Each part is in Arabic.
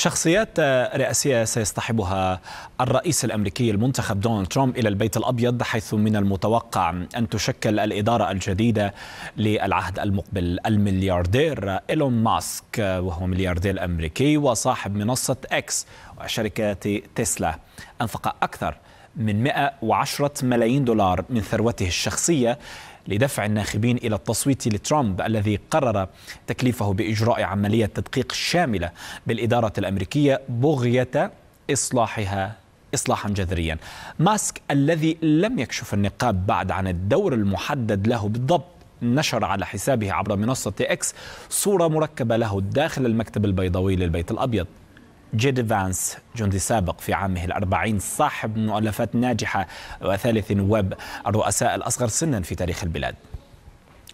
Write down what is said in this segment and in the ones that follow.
شخصيات رئاسية سيصطحبها الرئيس الأمريكي المنتخب دونالد ترامب إلى البيت الأبيض حيث من المتوقع أن تشكل الإدارة الجديدة للعهد المقبل الملياردير إيلون ماسك وهو ملياردير أمريكي وصاحب منصة إكس وشركة تسلا أنفق أكثر من 110 ملايين دولار من ثروته الشخصية لدفع الناخبين إلى التصويت لترامب الذي قرر تكليفه بإجراء عملية تدقيق شاملة بالإدارة الأمريكية بغية إصلاحها إصلاحا جذريا ماسك الذي لم يكشف النقاب بعد عن الدور المحدد له بالضبط نشر على حسابه عبر منصة إكس صورة مركبة له داخل المكتب البيضاوي للبيت الأبيض جيد فانس جندي سابق في عامه الأربعين صاحب مؤلفات ناجحة وثالث نواب الرؤساء الأصغر سنا في تاريخ البلاد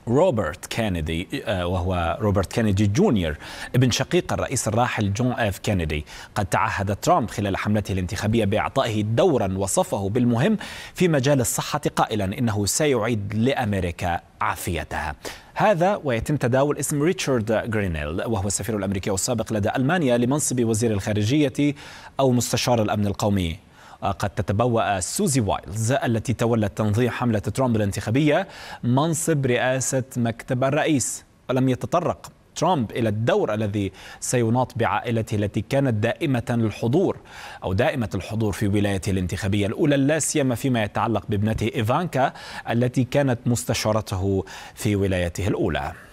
روبرت كينيدي آه، وهو روبرت كينيدي جونيور ابن شقيق الرئيس الراحل جون اف كينيدي قد تعهد ترامب خلال حملته الانتخابيه باعطائه دورا وصفه بالمهم في مجال الصحه قائلا انه سيعيد لامريكا عافيتها هذا ويتم تداول اسم ريتشارد غرينيل وهو السفير الأمريكي السابق لدى ألمانيا لمنصب وزير الخارجية أو مستشار الأمن القومي آه، قد تتبوأ سوزي وايلز التي تولت تنظيم حملة ترامب الانتخابية منصب رئاسة مكتب الرئيس ولم يتطرق ترامب إلى الدور الذي سيناط بعائلته التي كانت دائمة الحضور أو دائمة الحضور في ولايته الانتخابية الأولى لا سيما فيما يتعلق بابنته إيفانكا التي كانت مستشارته في ولايته الأولى